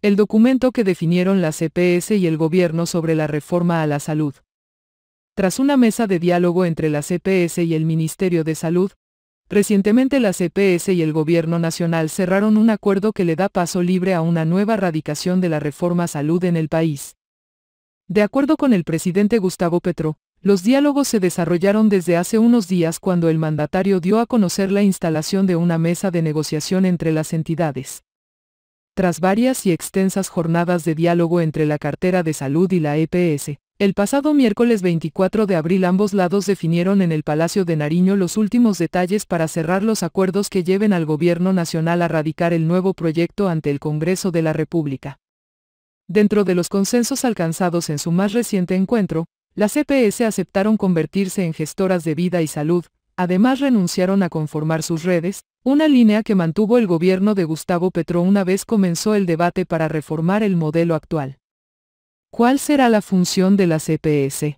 El documento que definieron la CPS y el gobierno sobre la reforma a la salud. Tras una mesa de diálogo entre la CPS y el Ministerio de Salud, recientemente la CPS y el gobierno nacional cerraron un acuerdo que le da paso libre a una nueva radicación de la reforma salud en el país. De acuerdo con el presidente Gustavo Petro, los diálogos se desarrollaron desde hace unos días cuando el mandatario dio a conocer la instalación de una mesa de negociación entre las entidades. Tras varias y extensas jornadas de diálogo entre la cartera de salud y la EPS, el pasado miércoles 24 de abril ambos lados definieron en el Palacio de Nariño los últimos detalles para cerrar los acuerdos que lleven al Gobierno Nacional a radicar el nuevo proyecto ante el Congreso de la República. Dentro de los consensos alcanzados en su más reciente encuentro, las EPS aceptaron convertirse en gestoras de vida y salud, Además renunciaron a conformar sus redes, una línea que mantuvo el gobierno de Gustavo Petro una vez comenzó el debate para reformar el modelo actual. ¿Cuál será la función de las CPS?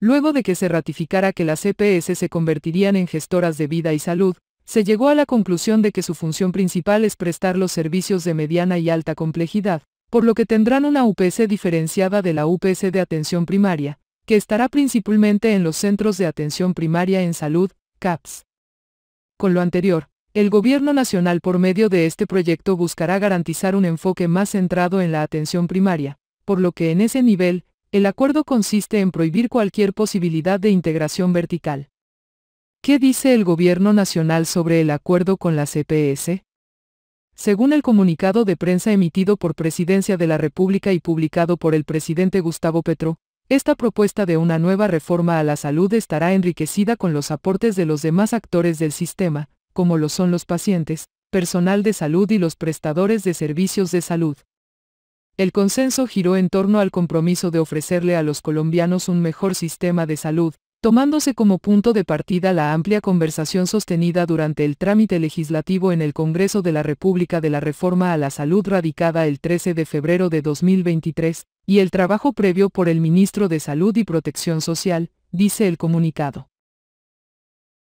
Luego de que se ratificara que las EPS se convertirían en gestoras de vida y salud, se llegó a la conclusión de que su función principal es prestar los servicios de mediana y alta complejidad, por lo que tendrán una UPS diferenciada de la UPS de atención primaria, que estará principalmente en los Centros de Atención Primaria en Salud, CAPS. Con lo anterior, el Gobierno Nacional por medio de este proyecto buscará garantizar un enfoque más centrado en la atención primaria, por lo que en ese nivel, el acuerdo consiste en prohibir cualquier posibilidad de integración vertical. ¿Qué dice el Gobierno Nacional sobre el acuerdo con la CPS? Según el comunicado de prensa emitido por Presidencia de la República y publicado por el presidente Gustavo Petro, esta propuesta de una nueva reforma a la salud estará enriquecida con los aportes de los demás actores del sistema, como lo son los pacientes, personal de salud y los prestadores de servicios de salud. El consenso giró en torno al compromiso de ofrecerle a los colombianos un mejor sistema de salud, tomándose como punto de partida la amplia conversación sostenida durante el trámite legislativo en el Congreso de la República de la Reforma a la Salud radicada el 13 de febrero de 2023, y el trabajo previo por el ministro de Salud y Protección Social, dice el comunicado.